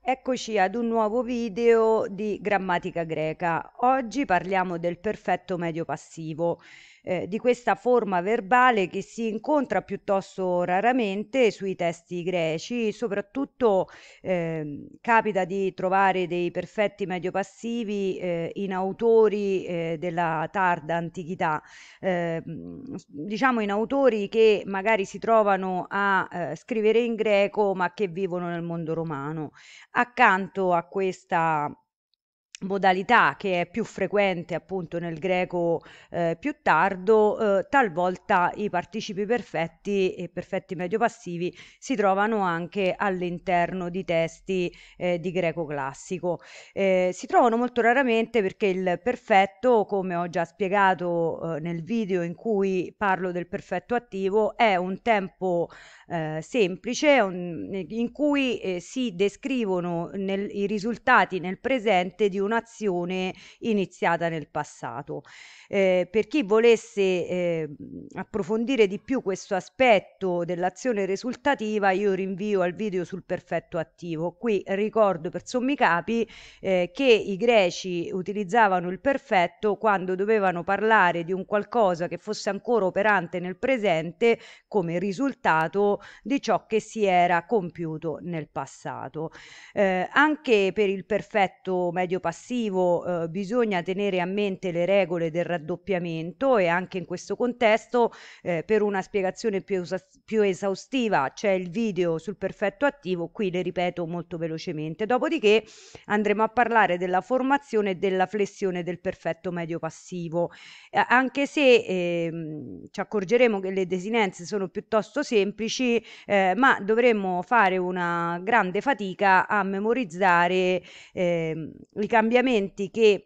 Eccoci ad un nuovo video di grammatica greca. Oggi parliamo del perfetto medio passivo eh, di questa forma verbale che si incontra piuttosto raramente sui testi greci, soprattutto eh, capita di trovare dei perfetti mediopassivi eh, in autori eh, della tarda antichità, ehm, diciamo in autori che magari si trovano a eh, scrivere in greco ma che vivono nel mondo romano. Accanto a questa modalità che è più frequente appunto nel greco eh, più tardo, eh, talvolta i participi perfetti e perfetti medio passivi si trovano anche all'interno di testi eh, di greco classico. Eh, si trovano molto raramente perché il perfetto, come ho già spiegato eh, nel video in cui parlo del perfetto attivo, è un tempo eh, semplice un, in cui si descrivono nel, i risultati nel presente di un donazione iniziata nel passato. Eh, per chi volesse eh, approfondire di più questo aspetto dell'azione risultativa, io rinvio al video sul perfetto attivo. Qui ricordo per sommi capi eh, che i greci utilizzavano il perfetto quando dovevano parlare di un qualcosa che fosse ancora operante nel presente come risultato di ciò che si era compiuto nel passato. Eh, anche per il perfetto medio passato passivo eh, bisogna tenere a mente le regole del raddoppiamento e anche in questo contesto eh, per una spiegazione più, più esaustiva c'è il video sul perfetto attivo, qui le ripeto molto velocemente. Dopodiché andremo a parlare della formazione e della flessione del perfetto medio passivo, eh, anche se ehm, ci accorgeremo che le desinenze sono piuttosto semplici, eh, ma dovremmo fare una grande fatica a memorizzare ehm, i cambiamenti cambiamenti che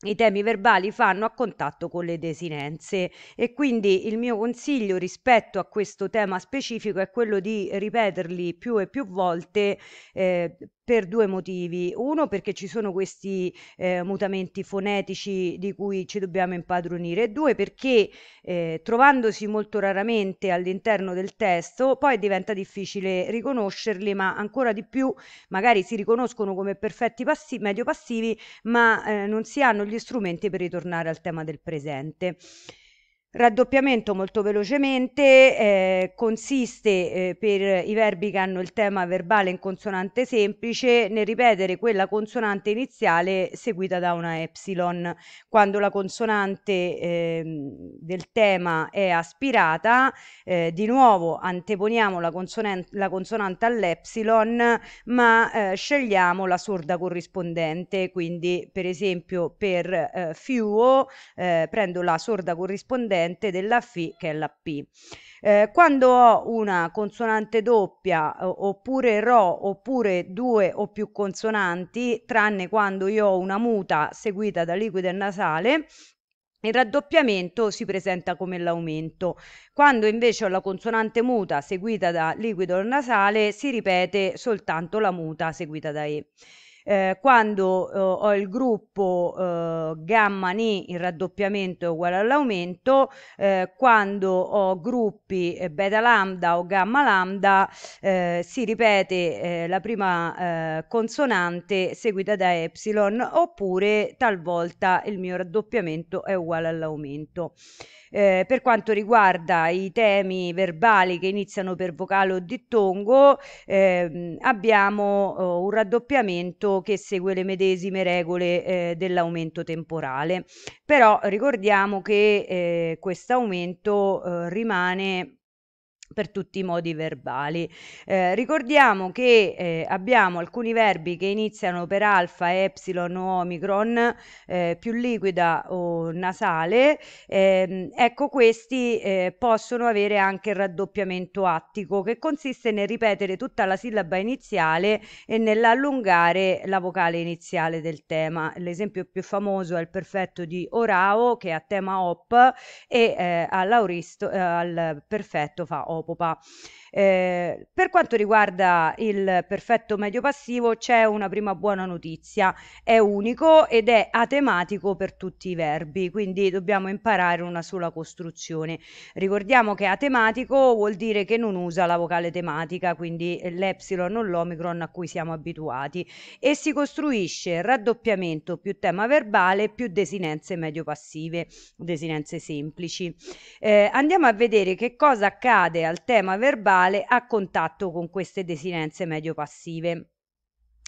i temi verbali fanno a contatto con le desinenze e quindi il mio consiglio rispetto a questo tema specifico è quello di ripeterli più e più volte eh, per due motivi. Uno perché ci sono questi eh, mutamenti fonetici di cui ci dobbiamo impadronire e due perché eh, trovandosi molto raramente all'interno del testo poi diventa difficile riconoscerli, ma ancora di più magari si riconoscono come perfetti passi- medio passivi, ma eh, non si hanno gli strumenti per ritornare al tema del presente. Raddoppiamento molto velocemente eh, consiste eh, per i verbi che hanno il tema verbale in consonante semplice nel ripetere quella consonante iniziale seguita da una epsilon. Quando la consonante eh, del tema è aspirata, eh, di nuovo anteponiamo la, consonan la consonante all'epsilon, ma eh, scegliamo la sorda corrispondente. Quindi, per esempio, per eh, fiuo eh, prendo la sorda corrispondente precedente della FI che è la P. Eh, quando ho una consonante doppia eh, oppure RO oppure due o più consonanti, tranne quando io ho una muta seguita da liquido e nasale, il raddoppiamento si presenta come l'aumento. Quando invece ho la consonante muta seguita da liquido nasale si ripete soltanto la muta seguita da E. Eh, quando eh, ho il gruppo eh, gamma ni il raddoppiamento è uguale all'aumento, eh, quando ho gruppi eh, beta lambda o gamma lambda si ripete la prima consonante seguita da epsilon oppure talvolta il mio raddoppiamento è uguale all'aumento. Eh, per quanto riguarda i temi verbali che iniziano per vocale o dittongo, ehm, abbiamo oh, un raddoppiamento che segue le medesime regole eh, dell'aumento temporale. Però ricordiamo che eh, questo aumento eh, rimane per tutti i modi verbali. Eh, ricordiamo che eh, abbiamo alcuni verbi che iniziano per alfa, epsilon o omicron, eh, più liquida o nasale. Ehm, ecco, questi eh, possono avere anche il raddoppiamento attico che consiste nel ripetere tutta la sillaba iniziale e nell'allungare la vocale iniziale del tema. L'esempio più famoso è il perfetto di Orao che ha tema op e eh, all'auristo eh, al perfetto fa op Europa. Eh, per quanto riguarda il perfetto medio passivo c'è una prima buona notizia, è unico ed è atematico per tutti i verbi, quindi dobbiamo imparare una sola costruzione. Ricordiamo che atematico vuol dire che non usa la vocale tematica, quindi l'epsilon o l'omicron a cui siamo abituati e si costruisce raddoppiamento più tema verbale più desinenze medio passive, desinenze semplici. Eh, andiamo a vedere che cosa accade al tema verbale naturale a contatto con queste desinenze medio-passive.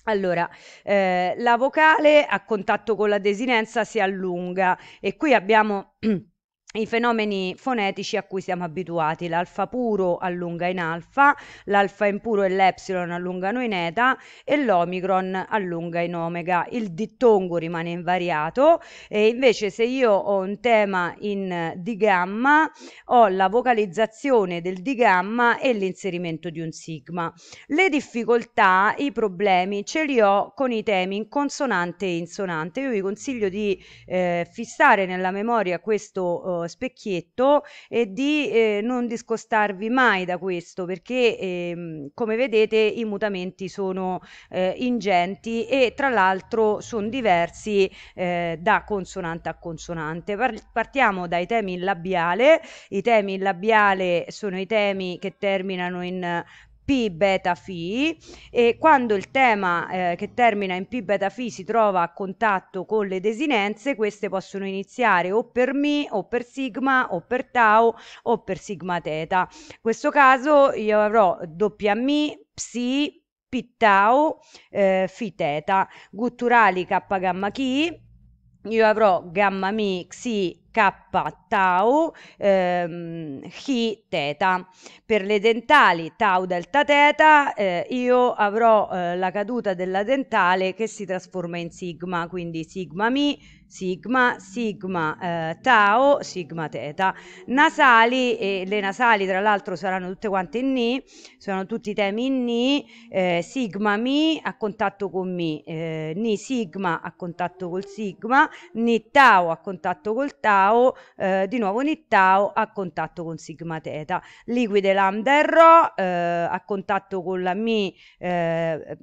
Allora, eh, la vocale a contatto con la desinenza si allunga e qui abbiamo i fenomeni fonetici a cui siamo abituati, l'alfa puro allunga in alfa, l'alfa impuro e l'epsilon allungano in eta e l'omicron allunga in omega. Il dittongo rimane invariato e invece se io ho un tema in di gamma ho la vocalizzazione del di gamma e l'inserimento di un sigma. Le difficoltà, i problemi ce li ho con i temi in consonante e insonante. Io vi consiglio di eh, fissare nella memoria questo oh, specchietto e di eh, non discostarvi mai da questo perché ehm, come vedete i mutamenti sono eh, ingenti e tra l'altro sono diversi eh, da consonante a consonante. Par partiamo dai temi in labiale, i temi in labiale sono i temi che terminano in P beta phi e quando il tema eh, che termina in P beta phi si trova a contatto con le desinenze, queste possono iniziare o per mi o per sigma o per tau o per sigma teta. In questo caso io avrò doppia mi, psi, p tau, eh, phi teta, gutturali k gamma chi, io avrò gamma mi, xi, K tau ehm, chi teta. Per le dentali tau delta teta eh, io avrò eh, la caduta della dentale che si trasforma in sigma, quindi sigma mi, sigma, sigma eh, tau, sigma teta. Nasali, e le nasali tra l'altro saranno tutte quante in ni, sono tutti temi in ni, eh, sigma mi a contatto con mi, eh, ni sigma a contatto col sigma, ni tau a contatto col tau, tau, eh, di nuovo nit tau a contatto con sigma teta. Liquide lambda e rho eh, a contatto con la mi eh,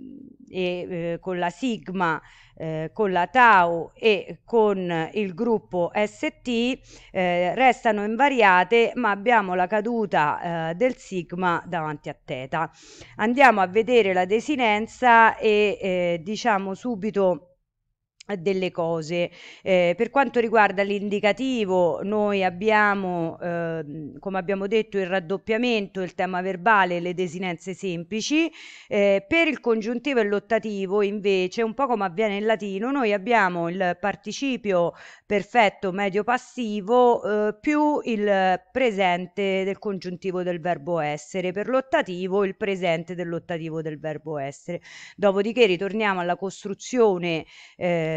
e eh, con la sigma, eh, con la tau e con il gruppo ST eh, restano invariate ma abbiamo la caduta del sigma davanti a teta. Andiamo a vedere la desinenza e diciamo subito delle cose. Eh, per quanto riguarda l'indicativo, noi abbiamo, eh, come abbiamo detto, il raddoppiamento, il tema verbale, le desinenze semplici. Eh, per il congiuntivo e l'ottativo, invece, un po' come avviene in latino, noi abbiamo il participio perfetto medio passivo eh, più il presente del congiuntivo del verbo essere. Per l'ottativo, il presente dell'ottativo del verbo essere. Dopodiché ritorniamo alla costruzione eh,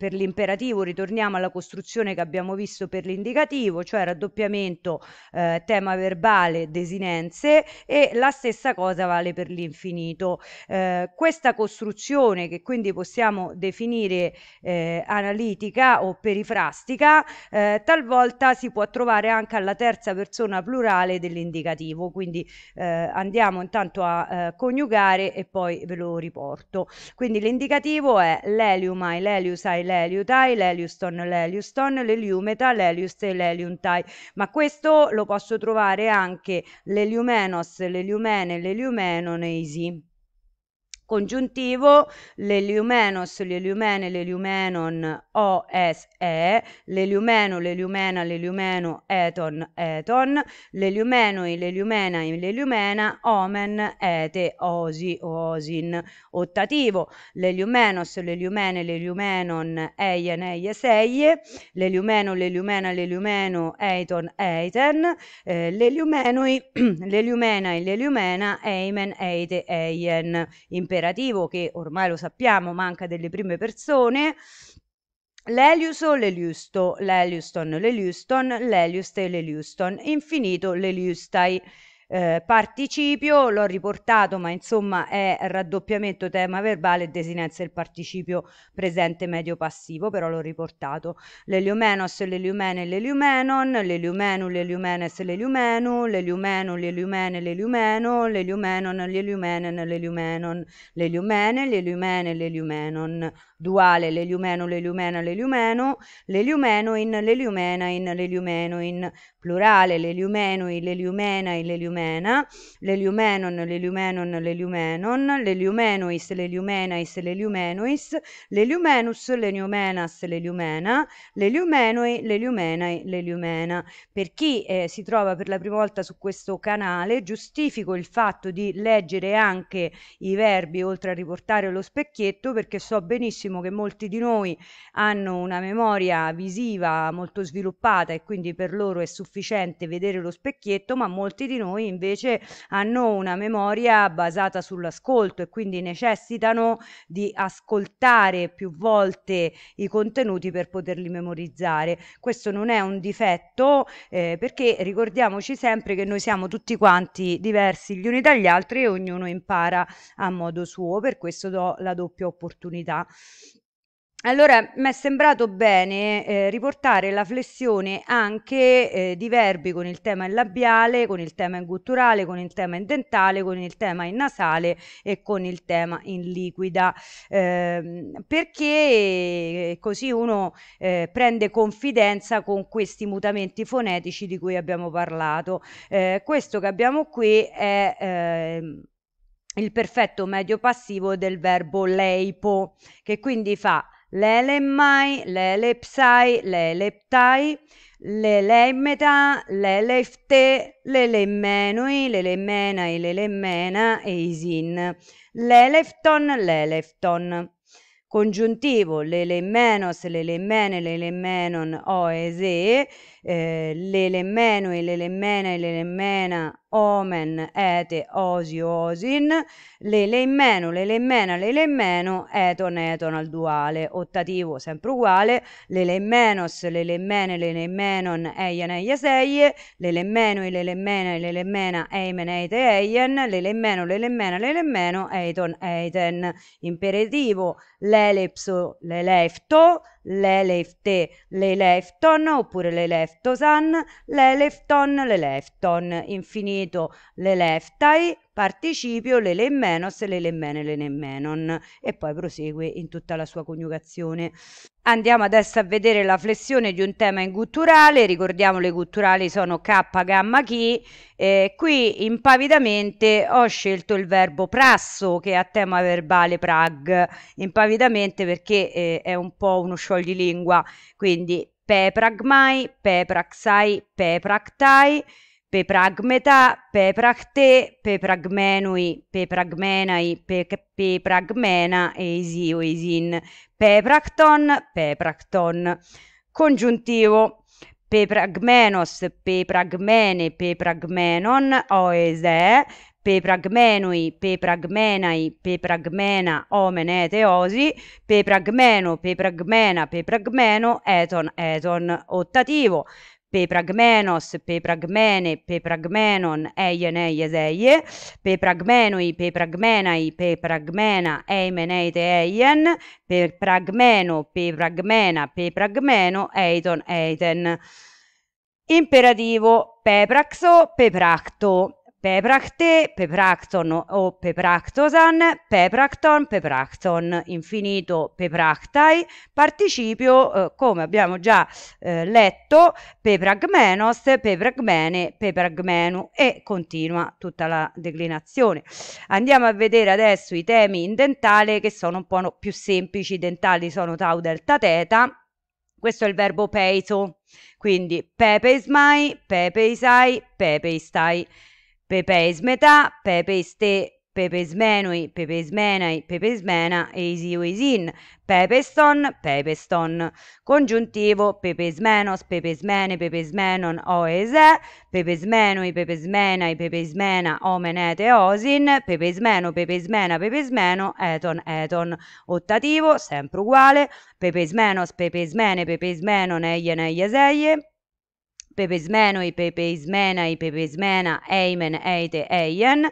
per l'imperativo ritorniamo alla costruzione che abbiamo visto per l'indicativo, cioè raddoppiamento eh, tema verbale desinenze e la stessa cosa vale per l'infinito. Eh, questa costruzione che quindi possiamo definire eh, analitica o perifrastica eh, talvolta si può trovare anche alla terza persona plurale dell'indicativo, quindi eh, andiamo intanto a eh, coniugare e poi ve lo riporto. Quindi l'indicativo è l'elium, l'eliumai, l'eliusai, l'Eliutai, l'Eliuston, l'Eliuston, l'Eliumeta, l'Eliust e l'Eliuntai. Ma questo lo posso trovare anche l'Eliumenos, l'Eliumene, l'Eliumenoneisi. Congiuntivo, l'eliumenos, l'eliumene, l'eliumenon, o, es, e, l'eliumeno, l'eliumena, l'eliumeno, eton, eton, l'eliumenoi, l'eliumena, l'eliumena, omen, ete, osi, osin. Ottativo, l'eliumenos, l'eliumene, l'eliumenon, eien, eies, eie, l'eliumeno, l'eliumena, l'eliumeno, eiton, eiten, eh, l'eliumenoi, l'eliumena, l'eliumena, eimen, eite, eien. Imper- federativo che ormai lo sappiamo manca delle prime persone, l'Elius o l'Eliusto, l'Eliuston, l'Eliuston, l'Elius e l'Eliuston, infinito, l'Eliustai eh, participio, l'ho riportato, ma insomma è raddoppiamento tema verbale e desinenza del participio presente medio passivo, però l'ho riportato. L'eliomenos, l'eliumene, l'eliumenon, l'eliumenu, l'eliumenes, l'eliumenu, l'eliumenu, l'eliumene, l'eliumeno, l'eliumenon, l'eliumenen, l'eliumenon, l'eliumene, l'eliumene, l'eliumenon duale l'eliumeno, l'eliumena, l'eliumeno, l'eliumeno in, l'eliumena in, l'eliumeno in, plurale l'eliumeno in, l'eliumena in, l'eliumena, l'eliumenon, l'eliumenon, l'eliumenon, l'eliumenois, l'eliumenais, l'eliumenois, l'eliumenus, l'eliumenas, l'eliumena, l'eliumenoi, l'eliumenai, l'eliumena. Per chi eh, si trova per la prima volta su questo canale, giustifico il fatto di leggere anche i verbi oltre a riportare lo specchietto perché so benissimo benissimo che molti di noi hanno una memoria visiva molto sviluppata e quindi per loro è sufficiente vedere lo specchietto, ma molti di noi invece hanno una memoria basata sull'ascolto e quindi necessitano di ascoltare più volte i contenuti per poterli memorizzare. Questo non è un difetto eh, perché ricordiamoci sempre che noi siamo tutti quanti diversi gli uni dagli altri e ognuno impara a modo suo, per questo do la doppia opportunità. Allora, mi è sembrato bene eh, riportare la flessione anche eh, di verbi con il tema in labiale, con il tema in gutturale, con il tema in dentale, con il tema in nasale e con il tema in liquida, ehm, eh, perché così uno eh, prende confidenza con questi mutamenti fonetici di cui abbiamo parlato. Eh, questo che abbiamo qui è ehm, il perfetto medio passivo del verbo leipo, che quindi fa l'elemmai, l'elepsai, l'eleptai, l'elemmeta, l'elefte, l'elemmenui, l'elemmenai, l'elemmena e isin, l'elefton, l'elefton. Congiuntivo, l'elemenos, l'elemene, l'elemenon o e eh, l'elemeno e l'elemena e l'elemena, omen, ete, osi, osin, l'elemmeno, l'elemmena, l'elemmeno, eton, eton al duale, ottativo sempre uguale, l'elemmenos, l'elemmene, l'elemmenon, eien, eie, seie, l'elemmeno e l'elemmena e l'elemmena, eimen, eite, eien, l'elemmeno, l'elemmena, l'elemmeno, eiton, eiten, imperativo, l'elepso, l'elefto, l'elefte, l'elefton, oppure l'eleftosan, l'elefton, l'elefton, infinito, l'eleftai, participio le lemmenos, le lemmene, le nemmenon e poi prosegue in tutta la sua coniugazione. Andiamo adesso a vedere la flessione di un tema in gutturale, ricordiamo le gutturali sono K, gamma, chi, eh, qui impavidamente ho scelto il verbo prasso che è a tema verbale prag, impavidamente perché eh, è un po' uno scioglilingua, quindi pepragmai, pepraxai, pepractai, Pepragmeta, pepracte, pepragmenui, pepragmenai, pe, pepragmena, eisio, eisin, pepracton, pepracton. Congiuntivo, pepragmenos, pepragmene, pepragmenon, oese, pepragmenui, pepragmenai, pepragmena, omenete, osi, pepragmeno, pepragmena, pepragmeno, eton, eton, ottativo, Pepragmenos, Pepragmene, Pepragmenon, Eien, Eies, Eie, Pepragmenoi, Pepragmenai, Pepragmena, Eimeneite, Eien, Pepragmeno, Pepragmena, Pepragmeno, Eiton, Eiten. Imperativo pepraxo, pepracto Pepracte, Pepracton o Pepractosan, Pepracton, Pepracton, infinito Pepractai, participio eh, come abbiamo già eh, letto Pepragmenos, Pepragmene, Pepragmenu e continua tutta la declinazione. Andiamo a vedere adesso i temi in dentale che sono un po' più semplici, i dentali sono tau delta teta, questo è il verbo peito, quindi pepeismai, pepeisai, pepeistai. Pepeis metà, Pepeis ste, Pepeis menui, Pepeis menai, Pepeis mena, eisiu eisin, Pepeston, Pepeston. Congiuntivo, Pepeis menos, Pepeis mene, Pepeis menon, oese, Pepeis menui, Pepeis menai, Pepeis mena, omenete, osin, Pepeis meno, Pepeis mena, Pepeis meno, eton, eton. Ottativo, sempre uguale, Pepeis menos, Pepeis mene, Pepeis menon, eie, neie, seie, Pepe Pepe i Ismena, i Pepe Ismena, Eimen, Eite, Eien,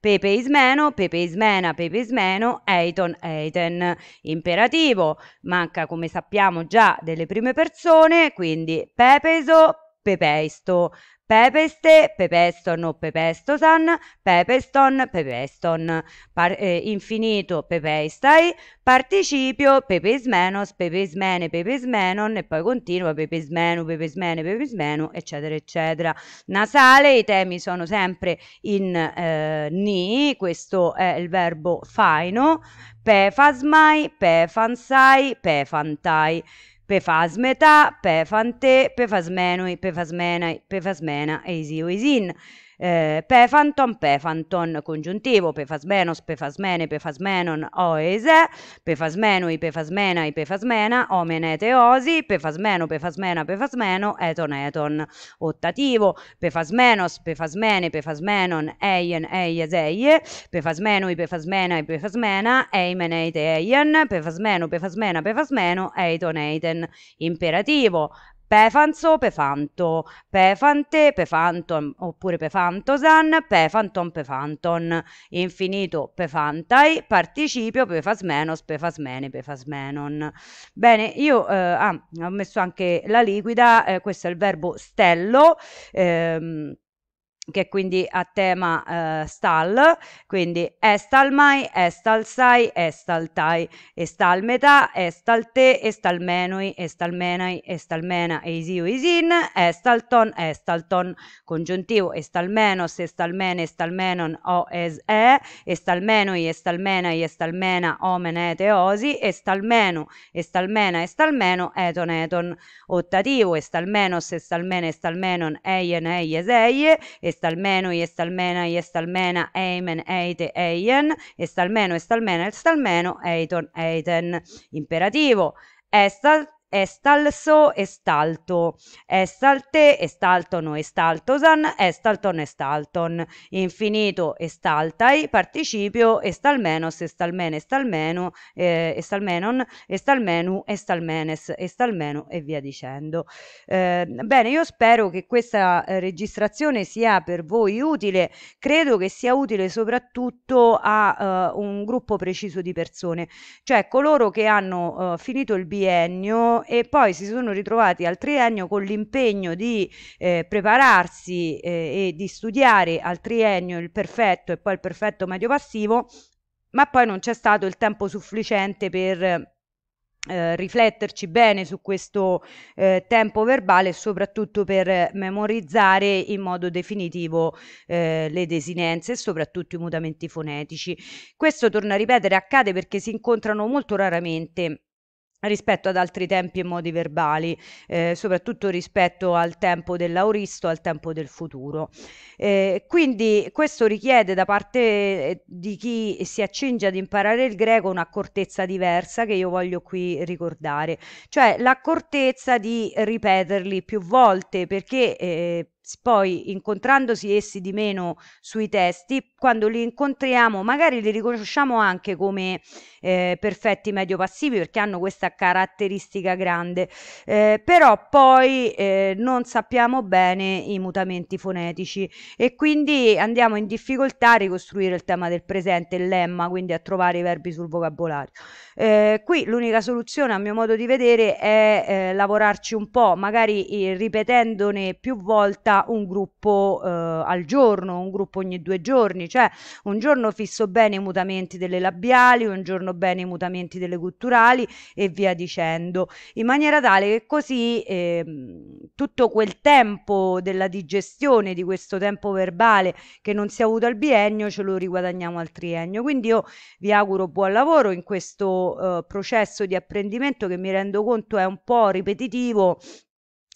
Pepe Pepe Ismeno, Ismena, Pepe Ismeno, Eiton, Eiten. Imperativo, manca come sappiamo già delle prime persone, quindi Pepeso, pepeisto, pepeste, pepeston no pepestosan, pepeston, pepeston, par, eh, infinito pepeistai, participio pepesmenos, pepesmene, pepesmenon, e poi continua pepesmenu, pepesmene, pepesmenu, eccetera, eccetera. Nasale, i temi sono sempre in eh, ni, questo è il verbo faino, pefasmai, pefansai, pefantai. Πεφάσμετα, πέφαντε, πεφασμένοι, πεφασμένα, πεφασμένα, εισι ο εισιν eh, Pefanton, Pefanton congiuntivo, Pefasmenos, Pefasmene, Pefasmenon, Oese, Pefasmenui, Pefasmenai, Pefasmena, Omenete, Osi, Pefasmeno, Pefasmena, Pefasmeno, Eton, Eton, ottativo, Pefasmenos, Pefasmene, Pefasmenon, Eien, Eies, Eie, Pefasmenui, Pefasmenai, Pefasmena, Eimeneite, Eien, Pefasmeno, Pefasmena, Pefasmeno, Eiton, Eiten, imperativo, Pefanzo, Pefanto, Pefante, Pefanton oppure Pefantosan, Pefanton, Pefanton, infinito Pefantai, participio Pefasmenos, Pefasmene, Pefasmenon. Bene, io eh, ah, ho messo anche la liquida, eh, questo è il verbo stello. Ehm, che quindi a tema eh, stal, quindi estalmai, estalsai, estaltai, estalmeta, estalte, estalmenui, estalmenai, estalmena, estal te, estal eisiu, eisin, estal ton, congiuntivo, estal menos, estal mene, estal o es e, estal menui, estalmena, omen ete osi, estal menu, estal eton eton, ottativo, estal menos, estal mene, eien, eies, eie, estalmeno, estalmena, estalmena, eimen, eite, eien, estalmeno, estalmena, estalmeno, eiton, eiten. Imperativo, estal, estalso, estalto, estalte, estaltono, estaltosan, estalton, estalton, infinito, estaltai, participio, estalmenos, estalmene, estalmeno, eh, estalmenon, estalmenu, estalmenes, estalmeno e via dicendo. Eh, bene, io spero che questa eh, registrazione sia per voi utile, credo che sia utile soprattutto a uh, un gruppo preciso di persone, cioè coloro che hanno uh, finito il biennio e poi si sono ritrovati al triennio con l'impegno di eh, prepararsi eh, e di studiare al triennio il perfetto e poi il perfetto medio passivo, ma poi non c'è stato il tempo sufficiente per eh, rifletterci bene su questo eh, tempo verbale e soprattutto per memorizzare in modo definitivo eh, le desinenze e soprattutto i mutamenti fonetici. Questo, torna a ripetere, accade perché si incontrano molto raramente rispetto ad altri tempi e modi verbali, eh, soprattutto rispetto al tempo dell'auristo, al tempo del futuro. Eh, quindi questo richiede da parte eh, di chi si accinge ad imparare il greco un'accortezza diversa che io voglio qui ricordare, cioè l'accortezza di ripeterli più volte perché eh, poi incontrandosi essi di meno sui testi, quando li incontriamo magari li riconosciamo anche come eh, perfetti medio passivi perché hanno questa caratteristica grande, eh, però poi eh, non sappiamo bene i mutamenti fonetici e quindi andiamo in difficoltà a ricostruire il tema del presente, il lemma, quindi a trovare i verbi sul vocabolario. Eh, qui l'unica soluzione a mio modo di vedere è eh, lavorarci un po', magari eh, ripetendone più volte un gruppo eh, al giorno, un gruppo ogni due giorni, cioè un giorno fisso bene i mutamenti delle labiali, un giorno bene i mutamenti delle gutturali e via dicendo, in maniera tale che così eh, tutto quel tempo della digestione di questo tempo verbale che non si è avuto al biennio ce lo riguadagniamo al triennio. Quindi io vi auguro buon lavoro in questo eh, processo di apprendimento che mi rendo conto è un po' ripetitivo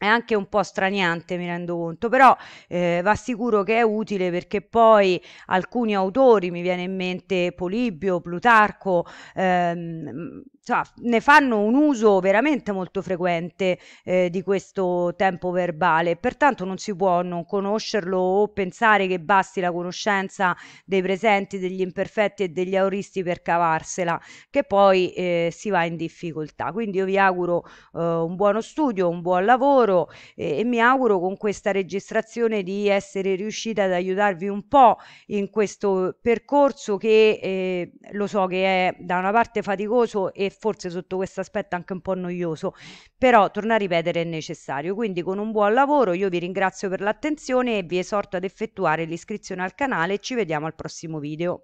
è anche un po' straniante, mi rendo conto, però eh, va sicuro che è utile perché poi alcuni autori, mi viene in mente Polibio, Plutarco, ehm, cioè, ne fanno un uso veramente molto frequente eh, di questo tempo verbale, pertanto non si può non conoscerlo o pensare che basti la conoscenza dei presenti, degli imperfetti e degli auristi per cavarsela, che poi eh, si va in difficoltà. Quindi io vi auguro eh, un buono studio, un buon lavoro e mi auguro con questa registrazione di essere riuscita ad aiutarvi un po' in questo percorso che eh, lo so che è da una parte faticoso e forse sotto questo aspetto anche un po' noioso, però torna a ripetere è necessario. Quindi con un buon lavoro io vi ringrazio per l'attenzione e vi esorto ad effettuare l'iscrizione al canale e ci vediamo al prossimo video.